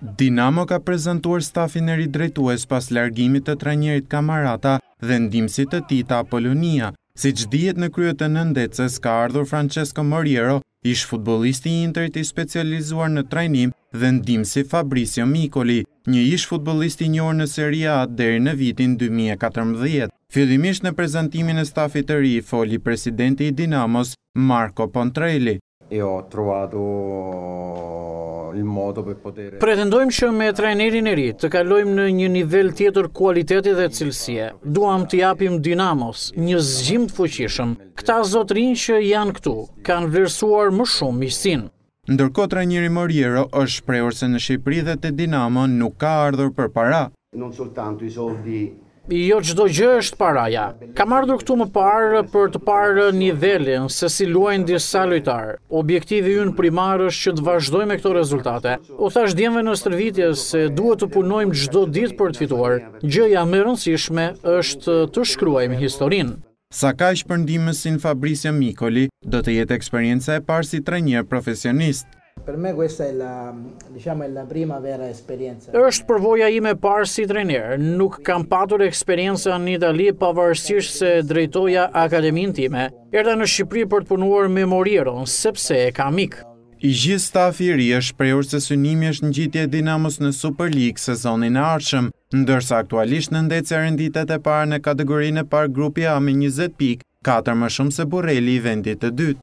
Dinamo ka prezentuar stafin e ridrejtues pas largimit të trajnjerit kamarata dhe ndimësit të ti të Polonia. Si që dijet në kryet e nëndecës, ka ardhur Francesco Moriero, ish futbolisti i interit i specializuar në trajnim dhe ndimësi Fabricio Mikoli, një ish futbolisti njërë në seria atë deri në vitin 2014. Fjodimisht në prezentimin e stafit të ri, foli presidenti i Dinamos, Marco Pontrelli. Jo, truadu Pretendojmë modo per që me trajnerin e ri të kalojmë në një nivel tjetër kualitetit dhe cilësie. Duam të japim Dinamos një zgjim të fuqishëm. Këta zotrin që janë këtu kanë vlerësuar më shumë misin. Ndërkohë trajneri Moriero është shprehur se në Shqipëri dhe te Dinamo nuk ka ardhur për para. Non soltanto i soldi jo çdo gjë është paraja. Kam ardhur këtu më parë për të parë nivelin se si luajnë disa lojtarë. Objektivi ynë primar është që të vazhdojmë me këto rezultate. U thash djemve në stërvitje se duhet të punojmë çdo ditë për të fituar. Gjëja më e rëndësishme është të shkruajmë historinë. Sa ka ishpërndimës si në Fabrisio Mikoli, do të jetë eksperiencë e parë si trajner profesionist. Për me kësa e la, e la prima vera esperienza. Êshtë përvoja i me parë si trener, nuk kam patur eksperienca një dali pavarësish se drejtoja akademin time, erda në Shqipëri për të punuar me morirën, sepse e kam ikë. I gjithë stafi i ri është prejur se synimi është në gjitje dinamus në Super League sezonin arshëm, ndërsa aktualisht në ndecë e rënditet e parë në kategorinë e parë grupi A me 20 pik, 4 më shumë se Borelli i vendit të dytë.